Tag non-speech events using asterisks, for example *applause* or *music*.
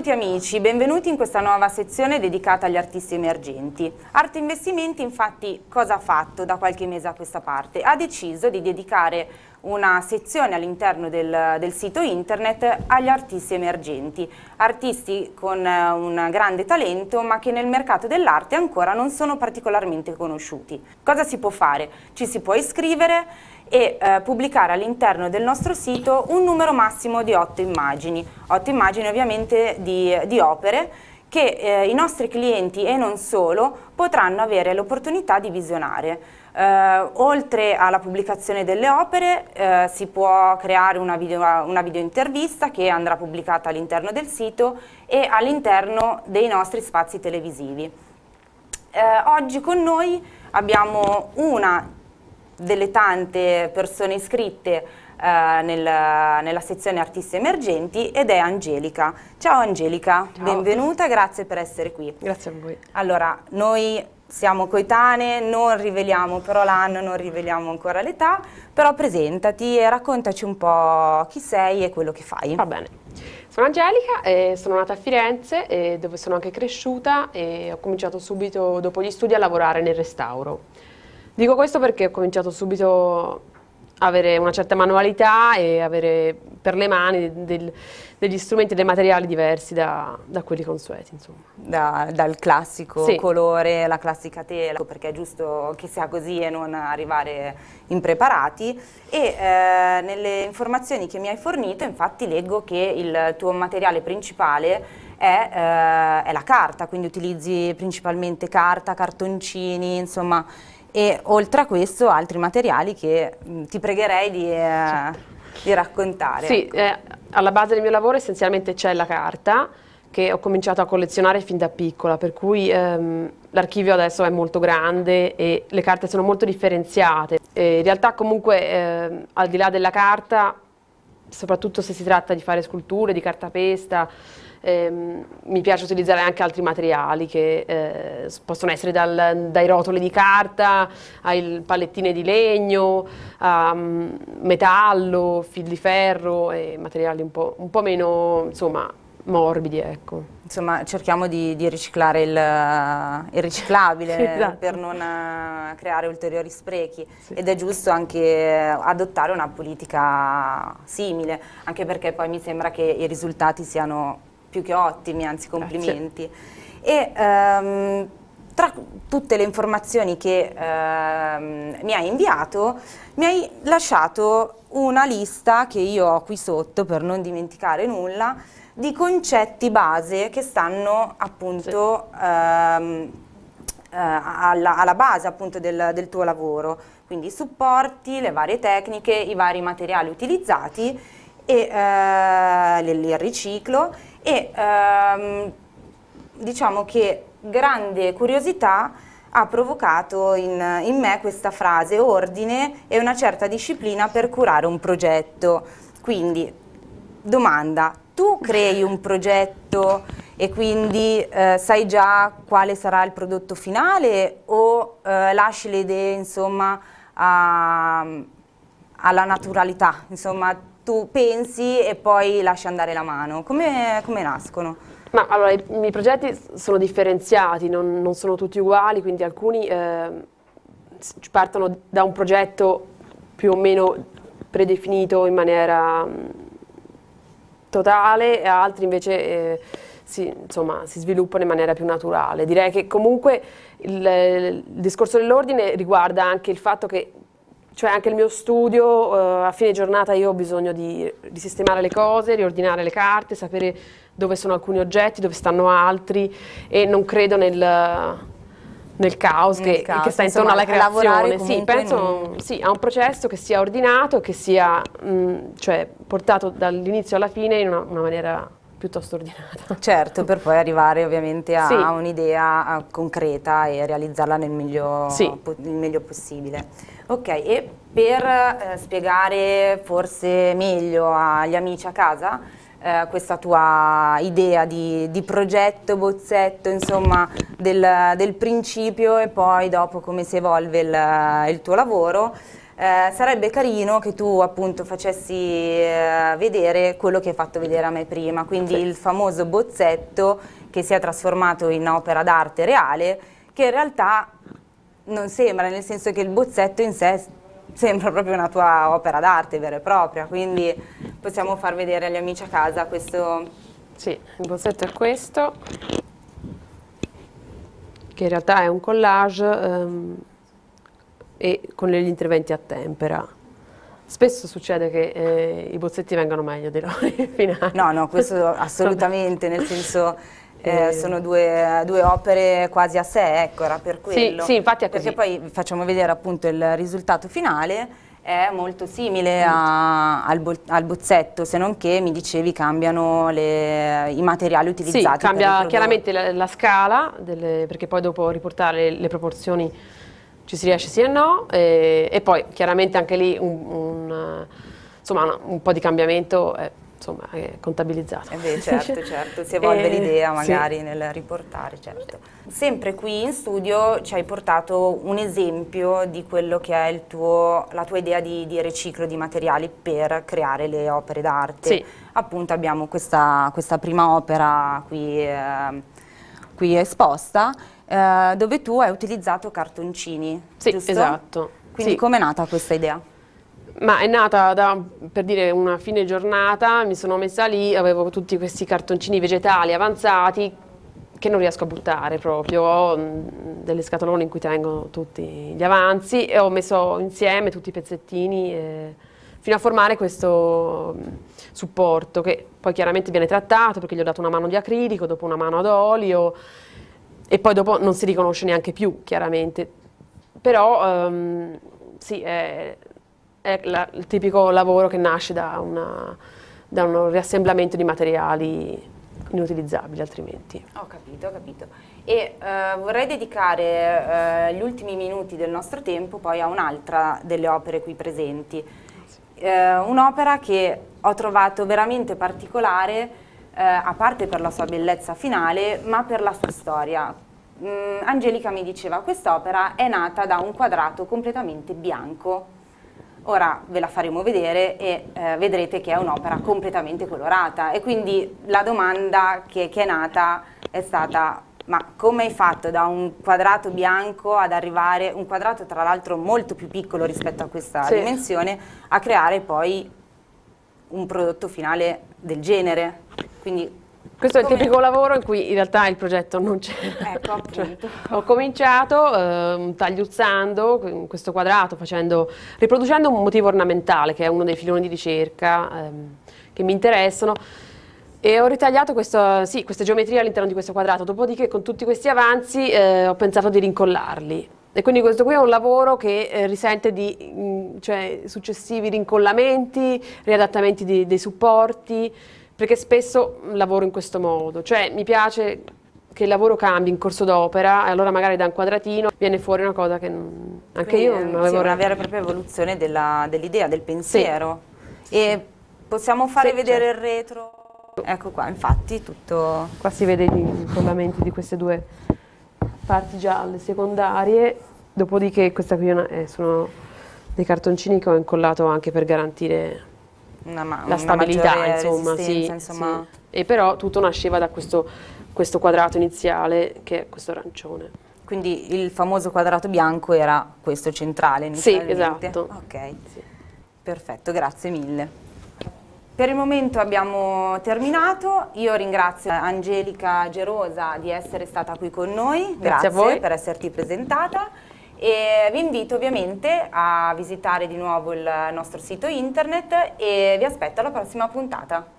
Benvenuti amici, benvenuti in questa nuova sezione dedicata agli artisti emergenti. Arte Investimenti infatti cosa ha fatto da qualche mese a questa parte? Ha deciso di dedicare una sezione all'interno del, del, sito internet agli artisti emergenti, artisti con eh, un grande talento ma che nel mercato dell'arte ancora non sono particolarmente conosciuti. Cosa si può fare? Ci si può iscrivere e eh, pubblicare all'interno del nostro sito un numero massimo di 8 immagini, 8 immagini ovviamente di, di opere che eh, i nostri clienti e non solo potranno avere l'opportunità di visionare. Eh, oltre alla pubblicazione delle opere eh, si può creare una, video, una videointervista che andrà pubblicata all'interno del sito e all'interno dei nostri spazi televisivi. Eh, oggi con noi abbiamo una delle tante persone iscritte eh, nel, nella sezione artisti emergenti ed è Angelica. Ciao Angelica, Ciao. benvenuta, grazie per essere qui. Grazie a voi. Allora, noi siamo coetanee, non riveliamo però l'anno, non riveliamo ancora l'età, però presentati e raccontaci un po' chi sei e quello che fai. Va bene. Sono Angelica, eh, sono nata a Firenze eh, dove sono anche cresciuta e ho cominciato subito dopo gli studi a lavorare nel restauro. Dico questo perché ho cominciato subito a avere una certa manualità e avere per le mani del, degli strumenti e dei materiali diversi da, da quelli consueti. Da, dal classico sì. colore, la classica tela, perché è giusto che sia così e non arrivare impreparati. E eh, nelle informazioni che mi hai fornito infatti leggo che il tuo materiale principale è, eh, è la carta, quindi utilizzi principalmente carta, cartoncini, insomma e oltre a questo altri materiali che mh, mm, ti pregherei di, eh, certo. di raccontare. Sì, eh, alla base del mio lavoro essenzialmente c'è la carta che ho cominciato a collezionare fin da piccola, per cui ehm, l'archivio adesso è molto grande e le carte sono molto differenziate. E in realtà comunque ehm, al di là della carta, soprattutto se si tratta di fare sculture, di cartapesta, Ehm, mi piace utilizzare anche altri materiali che eh, possono essere dal, dai rotoli di carta ai palettine di legno, a mm, metallo, fil di ferro e materiali un po', un po meno insomma, morbidi. Ecco. Insomma cerchiamo di, di riciclare il, eh, il riciclabile *laughs* esatto. per non eh, creare ulteriori sprechi sì. ed è giusto anche adottare una politica simile anche perché poi mi sembra che i risultati siano più che ottimi, anzi eh, complimenti. Grazie. E um, tra tutte le informazioni che um, mi hai inviato, mi hai lasciato una lista che io ho qui sotto per non dimenticare nulla, di concetti base che stanno appunto sì. um, eh, alla, alla, base appunto del, del, tuo lavoro, quindi i supporti, le varie tecniche, i vari materiali utilizzati e eh, il riciclo e ehm, diciamo che grande curiosità ha provocato in, in, me questa frase ordine e una certa disciplina per curare un progetto. Quindi, domanda, tu crei un progetto e quindi eh, sai già quale sarà il prodotto finale o eh, lasci le idee insomma a, alla naturalità, insomma tu pensi e poi lasci andare la mano? Come, come nascono? Ma allora, i, i, progetti sono differenziati, non, non, sono tutti uguali, quindi alcuni eh, partono da un progetto più o meno predefinito in maniera mm, totale e altri invece... Eh, si, insomma, si, sviluppano in maniera più naturale. Direi che comunque il, il discorso dell'ordine riguarda anche il fatto che cioè anche il mio studio, eh, a fine giornata io ho bisogno di, di sistemare le cose, riordinare le carte, sapere dove sono alcuni oggetti, dove stanno altri e non credo nel, nel caos, nel che, caos, che, sta intorno alla creazione. Sì, penso un, sì, a un processo che sia ordinato, che sia mh, mm, cioè, portato dall'inizio alla fine in una, una, maniera piuttosto ordinata. Certo, per poi arrivare ovviamente a, sì. a un'idea concreta e realizzarla nel meglio, sì. po meglio possibile. Ok, e per eh, spiegare forse meglio agli amici a casa eh, questa tua idea di, di, progetto, bozzetto, insomma, del, del, principio e poi dopo come si evolve il, il tuo lavoro, eh, sarebbe carino che tu appunto facessi eh, vedere quello che hai fatto vedere a me prima, quindi sì. il famoso bozzetto che si è trasformato in opera d'arte reale, che in realtà non sembra, nel senso che il bozzetto in sé sembra proprio una tua opera d'arte vera e propria, quindi possiamo far vedere agli amici a casa questo... Sì, il bozzetto è questo, che in realtà è un collage ehm, e con gli interventi a tempera. Spesso succede che eh, i bozzetti vengano meglio di noi *laughs* finali. No, no, questo assolutamente, nel senso eh, sono due, due, opere quasi a sé, ecco, era per quello. Sì, sì infatti è così. Perché poi facciamo vedere appunto il risultato finale, è molto simile a, al, bo al, bozzetto, se non che mi dicevi cambiano le, i materiali utilizzati. Sì, cambia chiaramente la, la scala, delle, perché poi dopo riportare le, le proporzioni ci si riesce sì e no, e, e poi chiaramente anche lì un, un, insomma, un po' di cambiamento... Eh, insomma, è contabilizzato. Eh beh, certo, *laughs* certo, si evolve eh, l'idea magari sì. nel riportare, certo. Sempre qui in studio ci hai portato un esempio di quello che è tuo, la tua idea di, di, riciclo di materiali per creare le opere d'arte. Sì. Appunto abbiamo questa, questa, prima opera qui, eh, qui esposta, eh, dove tu hai utilizzato cartoncini, Sì, giusto? esatto. Quindi sì. è nata questa idea? Ma è nata da, per dire, una fine giornata, mi sono messa lì, avevo tutti questi cartoncini vegetali avanzati che non riesco a buttare proprio, ho mm, delle scatolone in cui tengo tutti gli avanzi e ho messo insieme tutti i pezzettini eh, fino a formare questo mm, supporto che poi chiaramente viene trattato perché gli ho dato una mano di acrilico, dopo una mano ad olio e poi dopo non si riconosce neanche più chiaramente, però ehm, sì, è, è la, il tipico lavoro che nasce da, una, da un riassemblamento di materiali inutilizzabili altrimenti. Ho capito, ho capito. E eh, vorrei dedicare eh, gli ultimi minuti del nostro tempo poi a un'altra delle opere qui presenti. Eh, un'opera che ho trovato veramente particolare, eh, a parte per la sua bellezza finale, ma per la sua storia. Mm, Angelica mi diceva, quest'opera è nata da un quadrato completamente bianco Ora ve la faremo vedere e eh, vedrete che è un'opera completamente colorata e quindi la domanda che, che è nata è stata ma come hai fatto da un quadrato bianco ad arrivare, un quadrato tra l'altro molto più piccolo rispetto a questa sì. dimensione, a creare poi un prodotto finale del genere? Quindi questo è il tipico lavoro in cui in realtà il progetto non c'è. Ecco, *laughs* cioè, ho cominciato eh, tagliuzzando questo quadrato, facendo, riproducendo un motivo ornamentale, che è uno dei filoni di ricerca ehm, che mi interessano. E ho ritagliato questo, sì, queste geometrie all'interno di questo quadrato, dopodiché con tutti questi avanzi eh, ho pensato di rincollarli. E quindi questo qui è un lavoro che eh, risente di mh, mm, cioè, successivi rincollamenti, riadattamenti di, dei supporti, perché spesso mm, lavoro in questo modo, cioè mi piace che il lavoro cambi in corso d'opera e allora magari da un quadratino viene fuori una cosa che non, anche Quindi, io non eh, avevo... Sì, una vera e propria evoluzione dell'idea, del pensiero. Sì. E possiamo fare sì, vedere certo. il retro? Ecco qua, infatti tutto... Qua si vede i fondamenti di queste due parti gialle secondarie, dopodiché questa qui una, eh, sono dei cartoncini che ho incollato anche per garantire una ma- la stabilità, insomma, sì, insomma. Sì. E però tutto nasceva da questo, questo quadrato iniziale che è questo arancione. Quindi il famoso quadrato bianco era questo centrale inizialmente? Sì, esatto. Ok, sì. perfetto, grazie mille. Per il momento abbiamo terminato, io ringrazio Angelica Gerosa di essere stata qui con noi, grazie, grazie per esserti presentata. E vi invito ovviamente a visitare di nuovo il nostro sito internet e vi aspetto alla prossima puntata.